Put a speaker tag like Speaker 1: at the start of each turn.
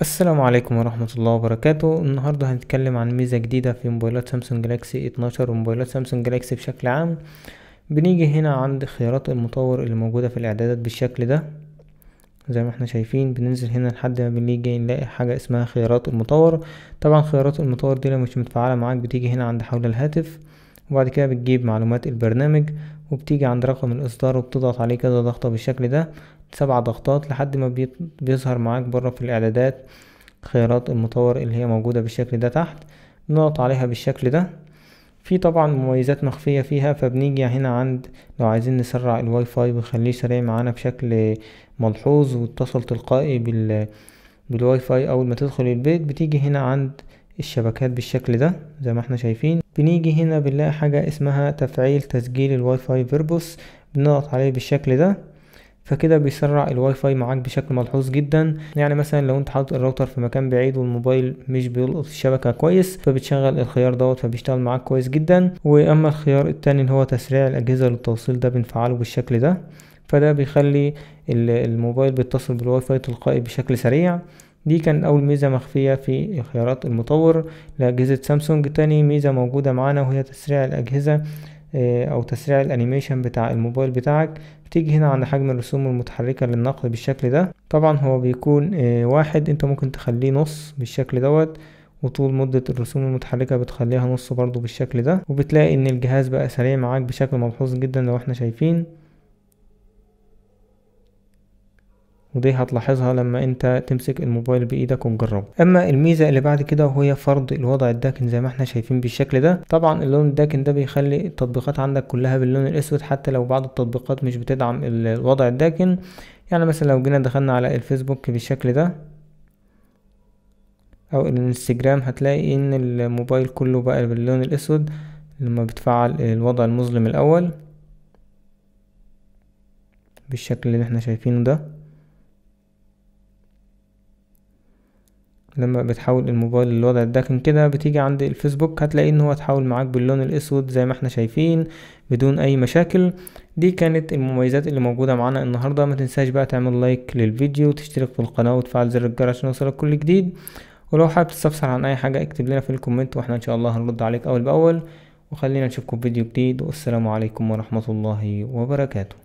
Speaker 1: السلام عليكم ورحمة الله وبركاته النهاردة هنتكلم عن ميزة جديدة في موبايلات سامسونج جالاكسي 12 وموبايلات سامسونج جالاكسي بشكل عام بنيجي هنا عند خيارات المطور اللي موجودة في الاعدادات بالشكل ده زي ما احنا شايفين بننزل هنا لحد ما بنيجي نلاقي حاجة اسمها خيارات المطور طبعا خيارات المطور دي لو مش متفعلة معاك بتيجي هنا عند حول الهاتف وبعد كده بتجيب معلومات البرنامج وبتيجي عند رقم الاصدار وبتضغط عليه كده ضغطه بالشكل ده سبع ضغطات لحد ما بيظهر معاك بره في الاعدادات خيارات المطور اللي هي موجودة بالشكل ده تحت بنضغط عليها بالشكل ده في طبعا مميزات مخفية فيها فبنيجي هنا عند لو عايزين نسرع الواي فاي ونخليه سريع معانا بشكل ملحوظ واتصل تلقائي بال بالواي فاي اول ما تدخل البيت بتيجي هنا عند الشبكات بالشكل ده زي ما احنا شايفين بنيجي هنا بنلاقي حاجة اسمها تفعيل تسجيل الواي فاي فيربوس بنضغط عليه بالشكل ده فكده بيسرع الواي فاي معاك بشكل ملحوظ جدا يعني مثلا لو انت حاطط الراوتر في مكان بعيد والموبايل مش بيلقط الشبكه كويس فبتشغل الخيار دوت فبيشتغل معاك كويس جدا واما الخيار التاني اللي هو تسريع الاجهزه للتوصيل ده بنفعله بالشكل ده فده بيخلي الموبايل بيتصل بالواي فاي تلقائي بشكل سريع دي كان أول ميزة مخفية في خيارات المطور لأجهزة سامسونج تاني ميزة موجودة معانا وهي تسريع الأجهزة آه، أو تسريع الأنيميشن بتاع الموبايل بتاعك بتيجي هنا عند حجم الرسوم المتحركة للنقل بالشكل ده طبعا هو بيكون آه، واحد انت ممكن تخليه نص بالشكل دوت وطول مدة الرسوم المتحركة بتخليها نص برضو بالشكل ده وبتلاقي ان الجهاز بقى سريع معاك بشكل ملحوظ جدا لو احنا شايفين ودي هتلاحظها لما انت تمسك الموبايل بايدك وتجربه اما الميزه اللي بعد كده وهي فرض الوضع الداكن زي ما احنا شايفين بالشكل ده طبعا اللون الداكن ده بيخلي التطبيقات عندك كلها باللون الاسود حتى لو بعض التطبيقات مش بتدعم الوضع الداكن يعني مثلا لو جينا دخلنا على الفيسبوك بالشكل ده او الانستجرام هتلاقي ان الموبايل كله بقى باللون الاسود لما بتفعل الوضع المظلم الاول بالشكل اللي احنا شايفينه ده لما بتحول الموبايل للوضع الداكن كده بتيجي عند الفيسبوك هتلاقي ان هو اتحول معاك باللون الاسود زي ما احنا شايفين بدون اي مشاكل دي كانت المميزات اللي موجودة معانا النهاردة ما تنساش بقى تعمل لايك للفيديو وتشترك في القناة وتفعل زر الجرس عشان يوصلك كل جديد ولو حابب تستفسر عن اي حاجة اكتب لنا في الكومنت واحنا ان شاء الله هنرد عليك اول باول وخلينا نشوفكم في فيديو جديد والسلام عليكم ورحمة الله وبركاته